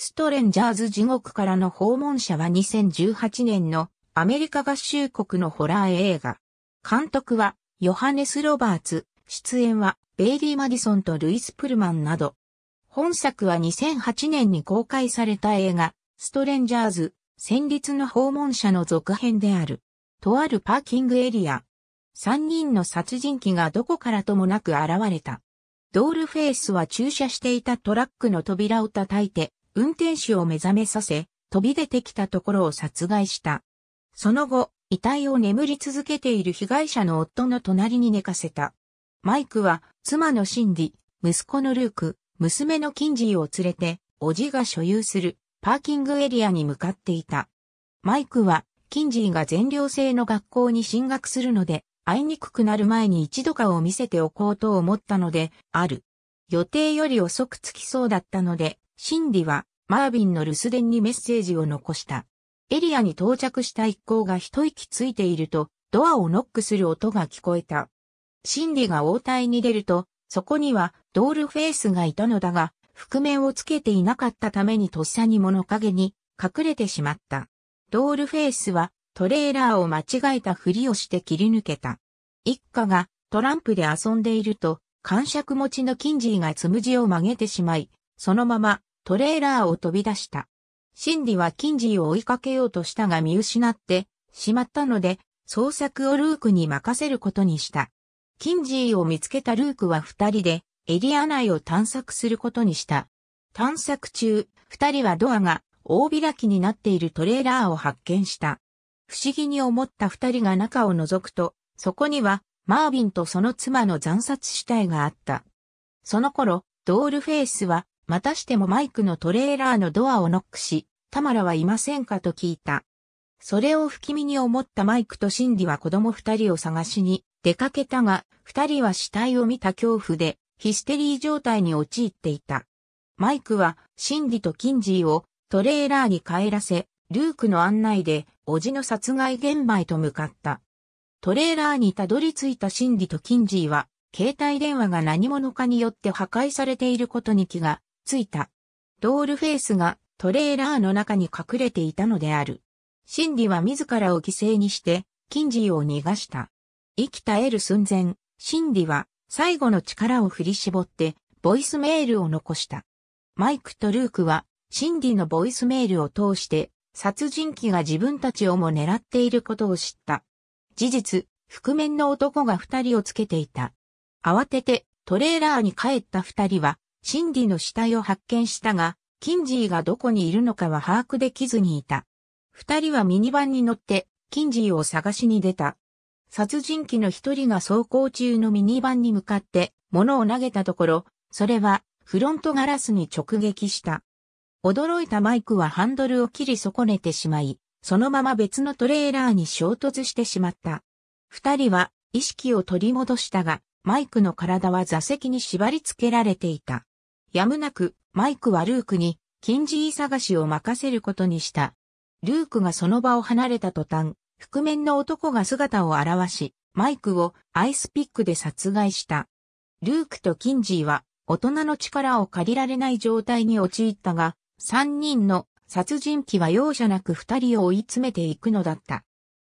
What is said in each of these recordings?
ストレンジャーズ地獄からの訪問者は2018年のアメリカ合衆国のホラー映画。監督はヨハネス・ロバーツ、出演はベイリー・マディソンとルイス・プルマンなど。本作は2008年に公開された映画、ストレンジャーズ、戦慄の訪問者の続編である。とあるパーキングエリア。3人の殺人鬼がどこからともなく現れた。ドールフェイスは駐車していたトラックの扉を叩いて、運転手を目覚めさせ、飛び出てきたところを殺害した。その後、遺体を眠り続けている被害者の夫の隣に寝かせた。マイクは、妻のシンディ、息子のルーク、娘のキンジーを連れて、おじが所有するパーキングエリアに向かっていた。マイクは、キンジーが全寮制の学校に進学するので、会いにくくなる前に一度かを見せておこうと思ったので、ある。予定より遅く着きそうだったので、シンディはマービンの留守電にメッセージを残した。エリアに到着した一行が一息ついていると、ドアをノックする音が聞こえた。シンディが応対に出ると、そこにはドールフェイスがいたのだが、覆面をつけていなかったためにとっさに物陰に隠れてしまった。ドールフェイスはトレーラーを間違えたふりをして切り抜けた。一家がトランプで遊んでいると、感触持ちのキンジーがつむじを曲げてしまい、そのままトレーラーを飛び出した。シンディはキンジーを追いかけようとしたが見失ってしまったので、捜索をルークに任せることにした。キンジーを見つけたルークは二人でエリア内を探索することにした。探索中、二人はドアが大開きになっているトレーラーを発見した。不思議に思った二人が中を覗くと、そこにはマービンとその妻の惨殺死体があった。その頃、ドールフェイスはまたしてもマイクのトレーラーのドアをノックし、タマラはいませんかと聞いた。それを不気味に思ったマイクとシンディは子供二人を探しに出かけたが、二人は死体を見た恐怖でヒステリー状態に陥っていた。マイクはシンディとキンジーをトレーラーに帰らせ、ルークの案内で、おじの殺害現場へと向かった。トレーラーにたどり着いたシンディとキンジーは、携帯電話が何者かによって破壊されていることに気がついた。ドールフェイスがトレーラーの中に隠れていたのである。シンディは自らを犠牲にして、キンジーを逃がした。生きた得る寸前、シンディは最後の力を振り絞って、ボイスメールを残した。マイクとルークは、シンディのボイスメールを通して、殺人鬼が自分たちをも狙っていることを知った。事実、覆面の男が二人をつけていた。慌てて、トレーラーに帰った二人は、シンディの死体を発見したが、キンジーがどこにいるのかは把握できずにいた。二人はミニバンに乗って、キンジーを探しに出た。殺人鬼の一人が走行中のミニバンに向かって物を投げたところ、それはフロントガラスに直撃した。驚いたマイクはハンドルを切り損ねてしまい、そのまま別のトレーラーに衝突してしまった。二人は意識を取り戻したが、マイクの体は座席に縛り付けられていた。やむなく、マイクはルークに、金字探しを任せることにした。ルークがその場を離れた途端、覆面の男が姿を現し、マイクをアイスピックで殺害した。ルークとキンジーは大人の力を借りられない状態に陥ったが、三人の殺人鬼は容赦なく二人を追い詰めていくのだった。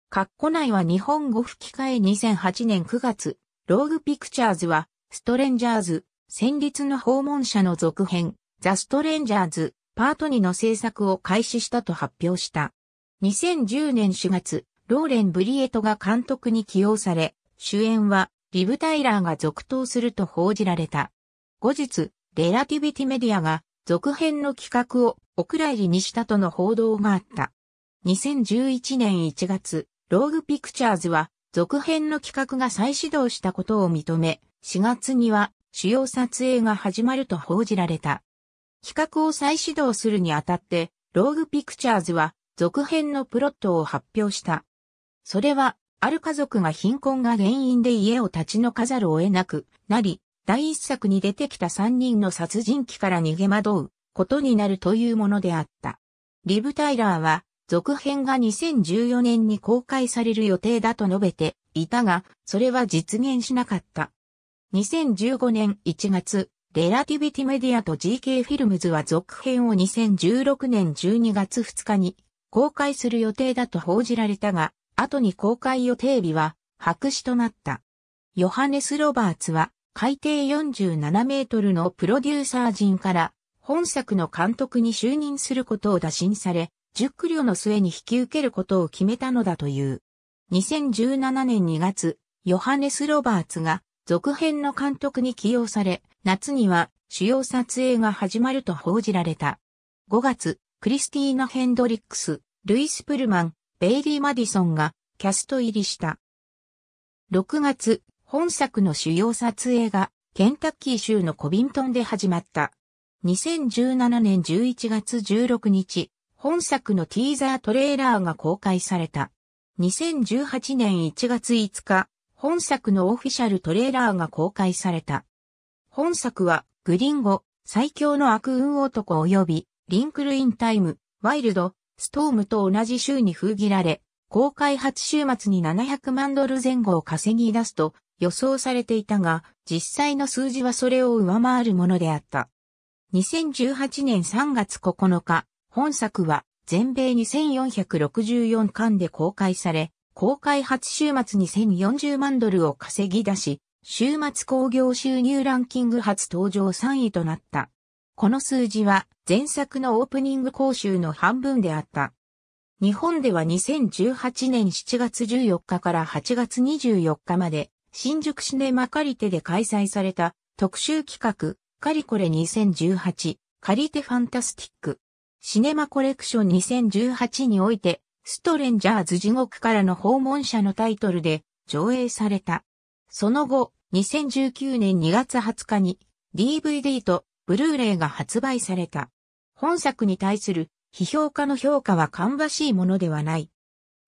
カッコ内は日本語吹き替え2008年9月ローグピクチャーズは、ストレンジャーズ、戦慄の訪問者の続編、ザ・ストレンジャーズ、パート2の制作を開始したと発表した。2010年4月、ローレン・ブリエトが監督に起用され、主演は、リブ・タイラーが続投すると報じられた。後日、レラティビティメディアが、続編の企画を、お蔵入りにしたとの報道があった。2011年1月、ローグピクチャーズは、続編の企画が再始動したことを認め、4月には主要撮影が始まると報じられた。企画を再始動するにあたって、ローグピクチャーズは続編のプロットを発表した。それは、ある家族が貧困が原因で家を立ち退かざるを得なくなり、第一作に出てきた3人の殺人鬼から逃げ惑うことになるというものであった。リブ・タイラーは続編が2014年に公開される予定だと述べていたが、それは実現しなかった。2015年1月、レラティビティメディアと GK フィルムズは続編を2016年12月2日に公開する予定だと報じられたが、後に公開予定日は白紙となった。ヨハネス・ロバーツは海底47メートルのプロデューサー陣から本作の監督に就任することを打診され、十0苦慮の末に引き受けることを決めたのだという。2017年2月、ヨハネス・ロバーツが続編の監督に起用され、夏には主要撮影が始まると報じられた。5月、クリスティーナ・ヘンドリックス、ルイス・プルマン、ベイリー・マディソンがキャスト入りした。6月、本作の主要撮影がケンタッキー州のコビントンで始まった。2017年11月16日、本作のティーザートレーラーが公開された。2018年1月5日、本作のオフィシャルトレーラーが公開された。本作は、グリンゴ、最強の悪運男及び、リンクルインタイム、ワイルド、ストームと同じ週に封切られ、公開初週末に700万ドル前後を稼ぎ出すと予想されていたが、実際の数字はそれを上回るものであった。2018年3月9日、本作は全米2464巻で公開され、公開初週末に1040万ドルを稼ぎ出し、週末興行収入ランキング初登場3位となった。この数字は前作のオープニング講習の半分であった。日本では2018年7月14日から8月24日まで新宿シネマカリテで開催された特集企画カリコレ2018カリテファンタスティックシネマコレクション2018において、ストレンジャーズ地獄からの訪問者のタイトルで上映された。その後、2019年2月20日に DVD とブルーレイが発売された。本作に対する批評家の評価は芳しいものではない。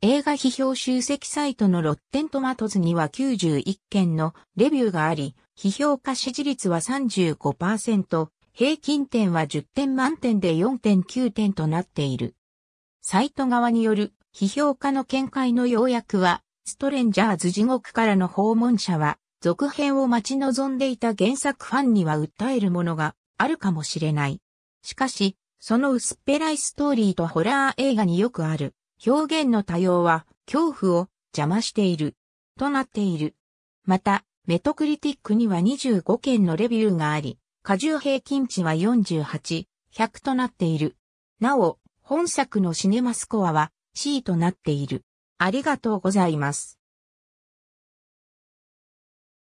映画批評集積サイトのロッテントマトズには91件のレビューがあり、批評家支持率は35%、平均点は10点満点で4.9点となっている。サイト側による批評家の見解の要約は、ストレンジャーズ地獄からの訪問者は、続編を待ち望んでいた原作ファンには訴えるものがあるかもしれない。しかし、その薄っぺらいストーリーとホラー映画によくある表現の多様は恐怖を邪魔しているとなっている。また、メトクリティックには25件のレビューがあり、荷重平均値は48、100となっている。なお、本作のシネマスコアは C となっている。ありがとうございます。